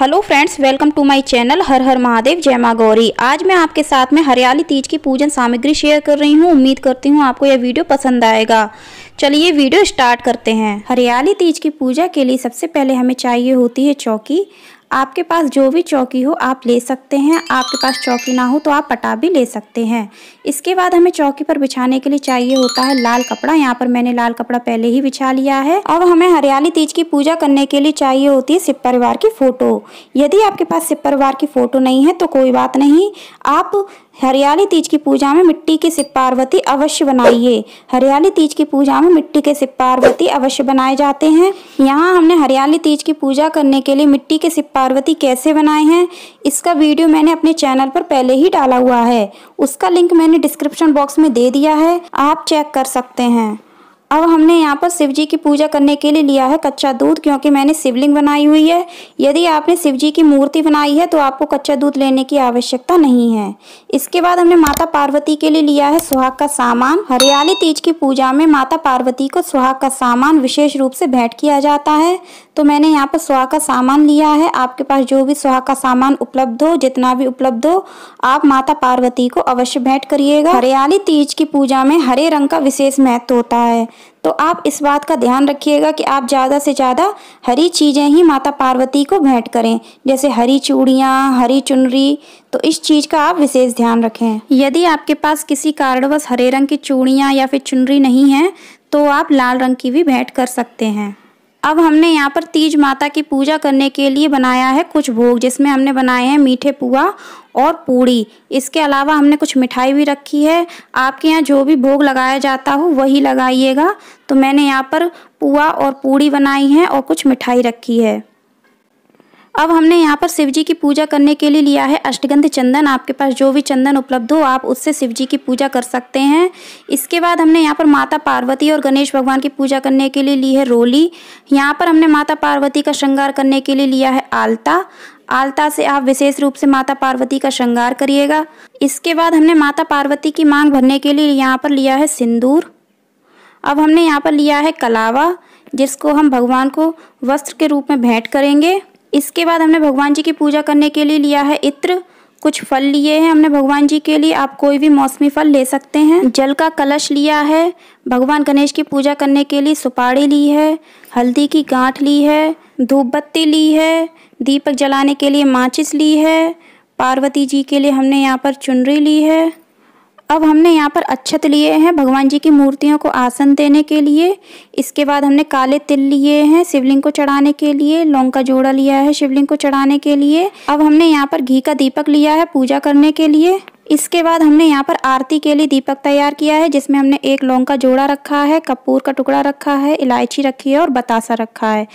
hello friends welcome to my channel हर हर महादेव जय माँ गौरी आज मैं आपके साथ में हरियाली तीज की पूजन सामग्री शेयर कर रही हूँ उम्मीद करती हूँ आपको यह वीडियो पसंद आएगा चलिए वीडियो स्टार्ट करते हैं हरियाली तीज की पूजा के लिए सबसे पहले हमें चाहिए होती है चौकी आपके पास जो भी चौकी हो आप ले सकते हैं आपके पास चौकी ना हो तो आप पटा भी ले सकते हैं इसके बाद हमें चौकी पर बिछाने के लिए चाहिए होता है लाल कपड़ा यहाँ पर मैंने लाल कपड़ा पहले ही बिछा लिया है अब हमें हरियाली तीज की पूजा करने के लिए चाहिए होती है सिप परिवार की फ़ोटो यदि आपके पास सिप परिवार की फ़ोटो नहीं है तो कोई बात नहीं आप हरियाली तीज की पूजा में मिट्टी के सिप पार्वती अवश्य बनाइए हरियाली तीज की पूजा में मिट्टी के सिप पार्वती अवश्य बनाए जाते हैं यहाँ हमने हरियाली तीज की पूजा करने के लिए मिट्टी के सिप पार्वती कैसे बनाए हैं इसका वीडियो मैंने अपने चैनल पर पहले ही डाला हुआ है उसका लिंक मैंने डिस्क्रिप्शन बॉक्स में दे दिया है आप चेक कर सकते हैं अब हमने यहाँ पर शिव जी की पूजा करने के लिए लिया है कच्चा दूध क्योंकि मैंने शिवलिंग बनाई हुई है यदि आपने शिव जी की मूर्ति बनाई है तो आपको कच्चा दूध लेने की आवश्यकता नहीं है इसके बाद हमने माता पार्वती के लिए लिया है सुहाग का सामान हरियाली तीज की पूजा में माता पार्वती को सुहाग का सामान विशेष रूप से भेंट किया जाता है तो मैंने यहाँ पर सुहा का सामान लिया है आपके पास जो भी सुहा का सामान उपलब्ध हो जितना भी उपलब्ध हो आप माता पार्वती को अवश्य भेंट करिएगा हरियाली तीज की पूजा में हरे रंग का विशेष महत्व होता है तो आप इस बात का ध्यान रखिएगा कि आप ज़्यादा से ज़्यादा हरी चीज़ें ही माता पार्वती को भेंट करें जैसे हरी चूड़ियाँ हरी चुनरी तो इस चीज़ का आप विशेष ध्यान रखें यदि आपके पास किसी कारणवश हरे रंग की चूड़ियाँ या फिर चुनरी नहीं है तो आप लाल रंग की भी भेंट कर सकते हैं अब हमने यहाँ पर तीज माता की पूजा करने के लिए बनाया है कुछ भोग जिसमें हमने बनाए हैं मीठे पुआ और पूड़ी इसके अलावा हमने कुछ मिठाई भी रखी है आपके यहाँ जो भी भोग लगाया जाता हो वही लगाइएगा तो मैंने यहाँ पर पुआ और पूड़ी बनाई है और कुछ मिठाई रखी है अब हमने यहाँ पर शिव जी की पूजा करने के लिए लिया है अष्टगंध चंदन आपके पास जो भी चंदन उपलब्ध हो आप उससे शिव जी की पूजा कर सकते हैं इसके बाद हमने यहाँ पर माता पार्वती और गणेश भगवान की पूजा करने के लिए ली है रोली यहाँ पर हमने माता पार्वती का श्रृंगार करने के लिए लिया है आलता आलता से आप विशेष रूप से माता पार्वती का श्रृंगार करिएगा इसके बाद हमने माता पार्वती की मांग भरने के लिए यहाँ पर लिया है सिंदूर अब हमने यहाँ पर लिया है कलावा जिसको हम भगवान को वस्त्र के रूप में भेंट करेंगे इसके बाद हमने भगवान जी की पूजा करने के लिए लिया है इत्र कुछ फल लिए हैं हमने भगवान जी के लिए आप कोई भी मौसमी फल ले सकते हैं जल का कलश लिया है भगवान गणेश की पूजा करने के लिए सुपारी ली है हल्दी की गांठ ली है धूप बत्ती ली है दीपक जलाने के लिए माचिस ली है पार्वती जी के लिए हमने यहाँ पर चुनरी ली है अब हमने यहाँ पर अच्छत लिए हैं भगवान जी की मूर्तियों को आसन देने के लिए इसके बाद हमने काले तिल लिए हैं शिवलिंग को चढ़ाने के लिए लौंग का जोड़ा लिया है शिवलिंग को चढ़ाने के लिए अब हमने यहाँ पर घी का दीपक लिया है पूजा करने के लिए इसके बाद हमने यहाँ पर आरती के लिए दीपक तैयार किया है जिसमें हमने एक लौंग का जोड़ा रखा है कपूर का टुकड़ा रखा है इलायची रखी है और बतासा रखा है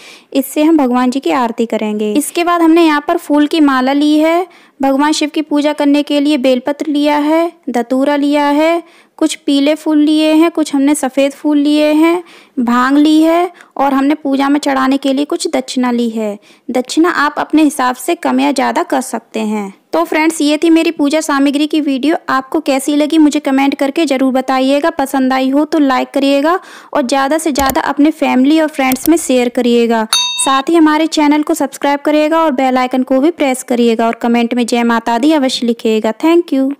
इससे हम भगवान जी की आरती करेंगे इसके बाद हमने यहाँ पर फूल की माला ली है भगवान शिव की पूजा करने के लिए बेलपत्र लिया है धतूरा लिया है कुछ पीले फूल लिए हैं कुछ हमने सफ़ेद फूल लिए हैं भांग ली है और हमने पूजा में चढ़ाने के लिए कुछ दक्षिणा ली है दक्षिणा आप अपने हिसाब से कम या ज़्यादा कर सकते हैं तो फ्रेंड्स ये थी मेरी पूजा सामग्री की वीडियो आपको कैसी लगी मुझे कमेंट करके ज़रूर बताइएगा पसंद आई हो तो लाइक करिएगा और ज़्यादा से ज़्यादा अपने फैमिली और फ्रेंड्स में शेयर करिएगा साथ ही हमारे चैनल को सब्सक्राइब करिएगा और बेल आइकन को भी प्रेस करिएगा और कमेंट में जय माता दी अवश्य लिखिएगा थैंक यू